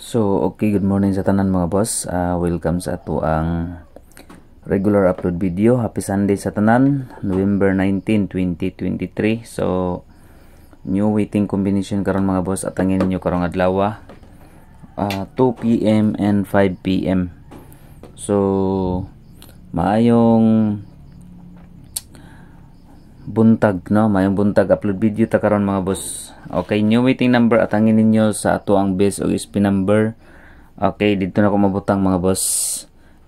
So, okay, good morning sa tanan mga boss. Uh, welcome sa ato ang regular upload video. Happy Sunday sa tanan, November 19, 2023. So, new waiting combination karon mga boss at angin niyo karong adlaw. Uh, ah, 2 PM and 5 PM. So, maayong buntag no mayong buntag upload video ta karon mga boss okay new meeting number at ang ninyo sa ato ang base o SP number okay dito na ko mabutang mga boss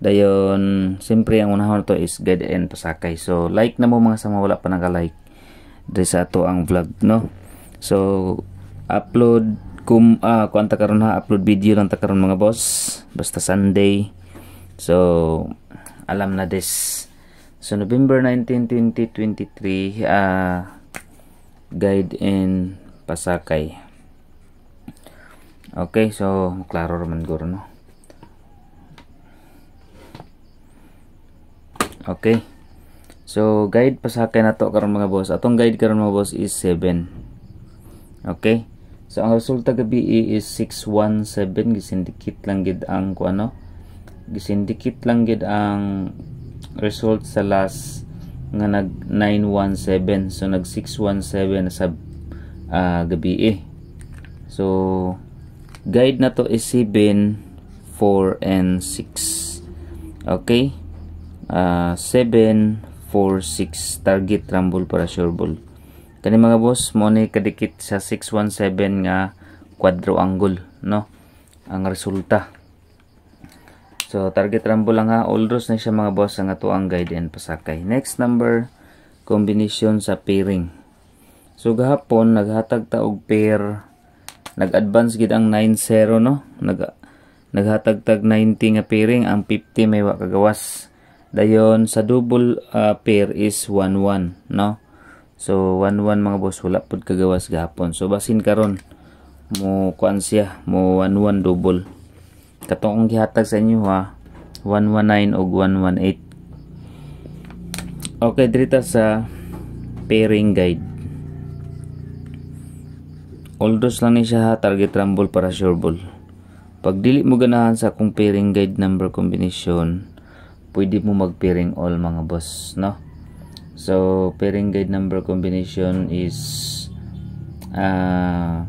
dayon siyempre ang unahon to is guide and pasakay so like na mo mga sama wala pa naka-like dre sa ato ang vlog no so upload kum ah kuan ta karon ha upload video lang ta karon mga boss basta Sunday so alam na this So, November 19, 2023, uh, guide in Pasakay. Okay, so, klaro naman guro, no? Okay. So, guide Pasakay na to karon mga boss. Atong guide karon mga boss is 7. Okay. So, ang resulta gabi is 617. Gisindikit lang gid ang, kung ano? Gisindikit lang gid ang result sa last nga nag 917 so nag 617 sa uh, gabi eh. so guide na to is 7 4 and 6 okay uh, 7 4 6 target rumble para sure ball kani mga boss mo ni kadikit sa 617 nga quadro angle no ang resulta So, target rambo lang ha. All rules na siya mga boss ang ato ang guide and pasakay. Next number, combination sa pairing. So, gahapon, naghatag ta og pair. Nag-advance gid ang 90 no? Nag naghatag-tag 90 nga pairing. Ang 50 may kagawas. Dayon, sa double uh, pair is 11 no? So, 11 mga boss. Wala pud kagawas gahapon. So, basin karon mo kuan siya. Mo 11 1 double katong gihatag sa inyo ha 119 og 118 okay drita sa pairing guide Aldous lang ni siya ha, target rumble para sure ball. Pag dili mo ganahan sa akong pairing guide number combination, pwede mo mag pairing all mga boss, no? So, pairing guide number combination is uh, ah,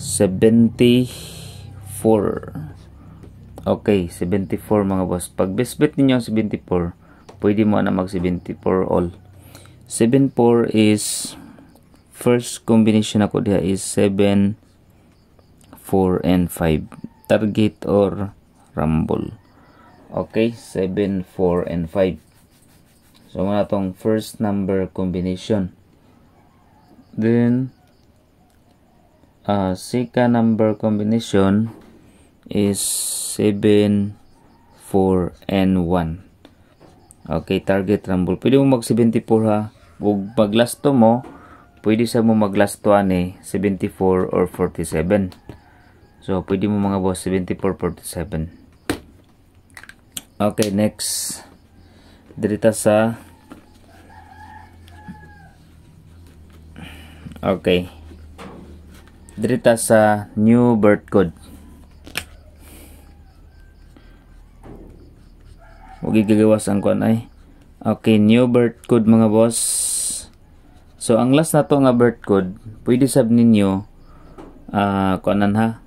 74 Okay, 74 mga boss. Pag bisbit ninyo ang 74, pwede mo na mag 74 all. 74 is first combination ako diha is 7 4 and 5. Target or rumble. Okay, 7 4 and 5. So mga tong first number combination. Then uh, second number combination is 7, 4, and 1. Okay, target rumble. Pwede mo mag 74 ha. Kung maglasto mo, pwede sa mo maglastoan eh, 74 or 47. So, pwede mo mga boss, 74, 47. Okay, next. Dirita sa Okay. Dirita sa new birth code. gigagawas ang kuan ay okay new birth code mga boss so ang last nato nga birth code pwede sab ninyo uh, ah, kuanan ha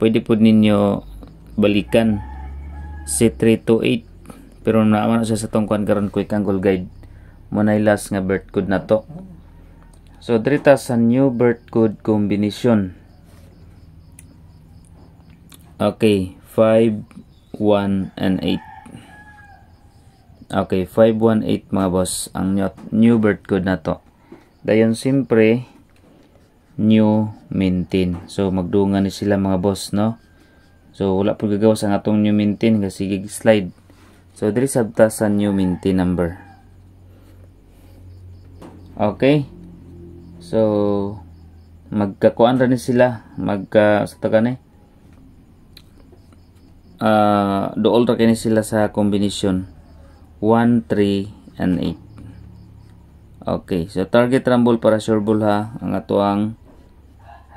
pwede pud ninyo balikan C328 pero naman siya sa tong kuan karon quick angle guide mo na last nga birth code nato so drita sa new birth code combination okay 5 1 and 8 Okay, 518 mga boss ang new, birth code na to. Dayon simpre new maintain. So magdungan ni sila mga boss no. So wala pud gagawas ang atong new maintain kasi gig slide. So diri sabta sa new maintain number. Okay. So magkakuan ra ni sila magka sa taga Uh, dool ra kini sila sa combination 1, 3, and 8. Okay, so target rumble para sure ball ha, ang atuang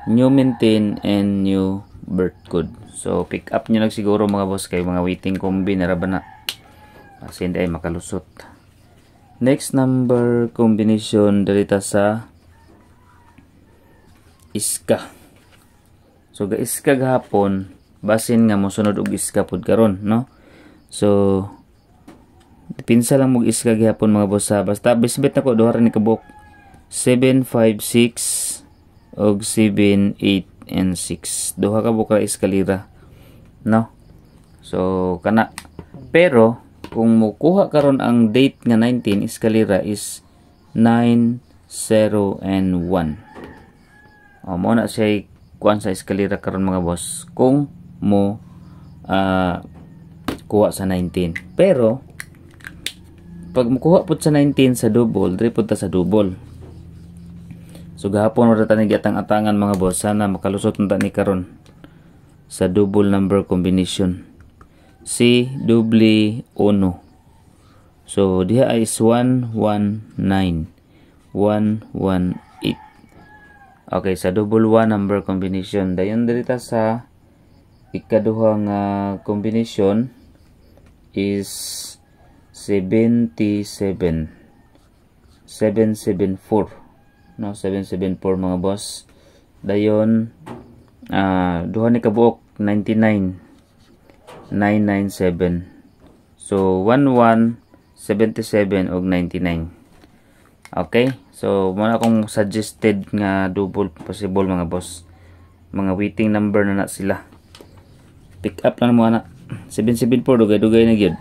new maintain and new birth code. So, pick up nyo lang siguro mga boss kayo, mga waiting combi, naraba na. Kasi hindi ay makalusot. Next number combination dalita sa iska. So, ga iska gahapon, basin nga mo sunod og iska pod karon, no? So, Pinsa lang mong isga gihapon mga boss ha. Basta bisbit na ko duha ni kabuk. 7, 5, 6 og 7, 8 and 6. Duha ka buka eskalera. No? So kana pero kung mukuha karon ang date nga 19 eskalera is 9, 0 1. O mo na siya kuan sa eskalera karon mga boss kung mo uh, kuha sa 19. Pero pag makuha po sa 19 sa double, diri po sa double. So gahapon wala tanig atang-atangan mga boss. Sana makalusot na ni karon sa double number combination. C double uno. So diha is 119. 118. Okay, sa double 1 number combination. Dayon diri sa ikaduhang uh, combination is 77 774 no 774 mga boss dayon uh, duha ni kabuok 99 997 so 1177 og 99 okay so muna akong suggested nga double possible mga boss mga waiting number na na sila pick up na muna 774 dugay-dugay na gyud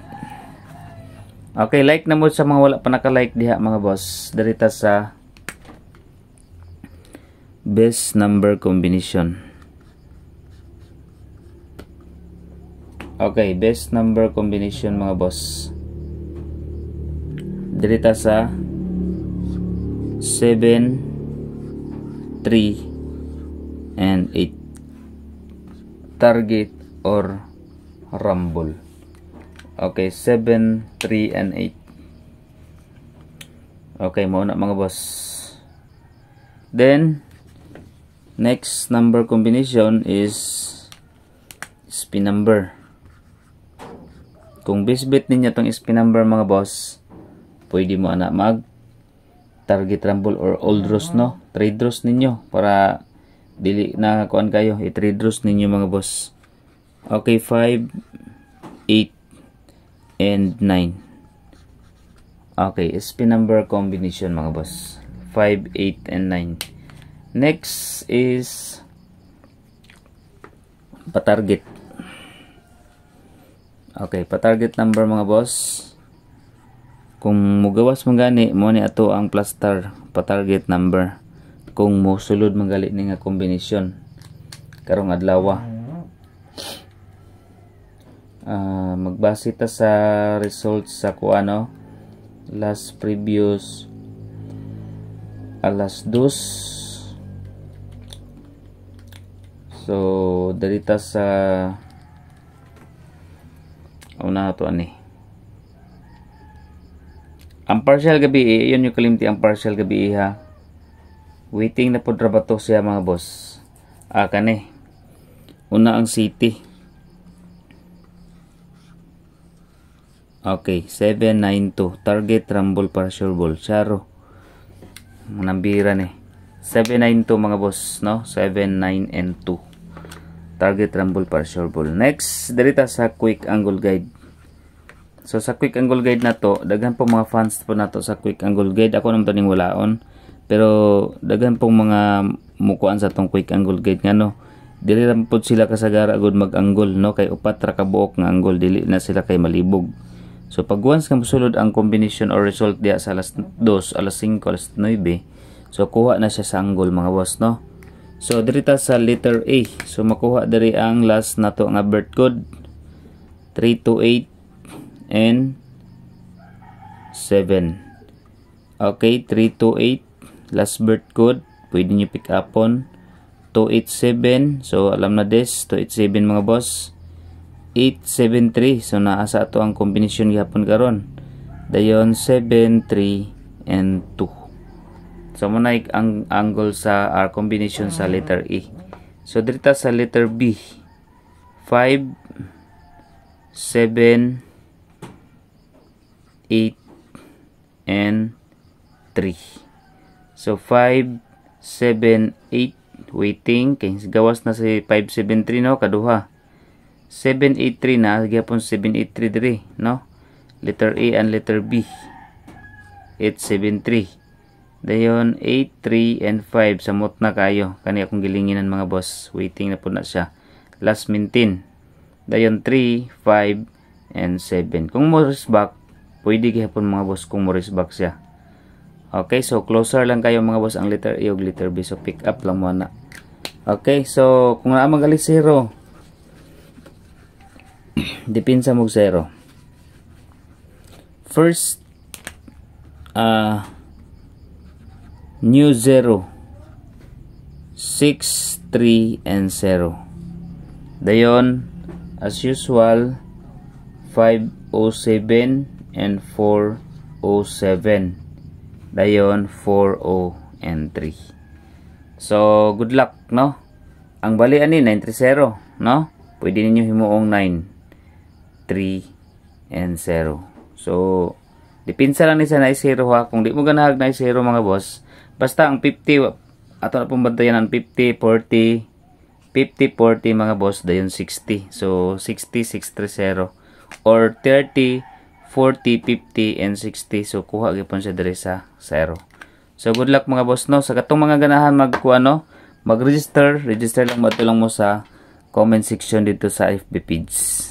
Okay, like na mo sa mga wala pa naka-like diha mga boss. Darita sa best number combination. Okay, best number combination mga boss. Dirita sa 7 3 and 8 target or rumble. Okay, 7, 3, and 8. Okay, mauna mga boss. Then, next number combination is spin number. Kung bisbit ninyo tong spin number mga boss, pwede mo ana mag target rumble or old draws no trade draws ninyo para dili na kuan kayo i-trade draws ninyo mga boss okay 5 8 and 9. Okay, spin number combination mga boss. 5, 8, and 9. Next is pa-target. Okay, pa-target number mga boss. Kung mugawas mangani, mo ni ato ang plaster pa-target number. Kung musulod mangali ni nga kombinasyon karong adlaw uh, magbase ta sa results sa ko ano last previous alas ah, dos so dalita sa una na to ani ang partial gabi eh, yun yung kalimti ang partial gabi eh, ha waiting na po drabato siya mga boss ah kani una ang city Okay, 792. Target rumble para sure ball. Charo. Nambira ni. Eh. 792 mga boss, no? 79 and 2. Target rumble para sure ball. Next, direta sa quick angle guide. So sa quick angle guide na to, daghan pong mga fans po nato sa quick angle guide. Ako naman taning walaon. Pero daghan pong mga mukuan sa tong quick angle guide nga no dili lang sila kasagara agud mag-angle no kay upat ra ka buok nga angle dili na sila kay malibog So pag once nga mosulod ang combination or result diya sa alas 2, alas 5, alas 9, so kuha na siya sa angle mga boss no. So dirita sa letter A. So makuha diri ang last nato nga birth code 328 and 7. Okay, 328 last birth code pwede niyo pick up on 287. So alam na this 287 mga boss. 873 so naa sa ato ang kombinasyon gihapon karon dayon 73 and 2 so mo ang angle sa our ah, combination sa letter E so dito sa letter B 5 7 8 and 3 so 5 7 8 waiting kay gawas na si 573 no kaduha 783 na gyapon 783 no letter A and letter B 873 dayon 83 and 5 samot na kayo kani akong gilinginan mga boss waiting na po na siya last maintain dayon 3 5 and 7 kung mo back pwede gyapon mga boss kung mo back siya okay so closer lang kayo mga boss ang letter A o letter B so pick up lang muna okay so kung naa magaling 0 depensa mo zero first uh, new 0 6 3 and 0 dayon as usual 507 and 407 dayon 40 and 3 so good luck no ang bali ani 930 no pwede ninyo himuong 9 3, and 0. So, dipinsa lang ni sa na 0 ha. Kung di mo ganahag na 0 mga boss, basta ang 50, ato na pong bantayan ang 50, 40, 50, 40 mga boss, dayon 60. So, 60, 630. Or 30, 40, 50, and 60. So, kuha gipon siya dere sa 0. So, good luck mga boss, no? Sa katong mga ganahan magkuha, no? Mag-register. Register lang ba lang mo sa comment section dito sa FB page.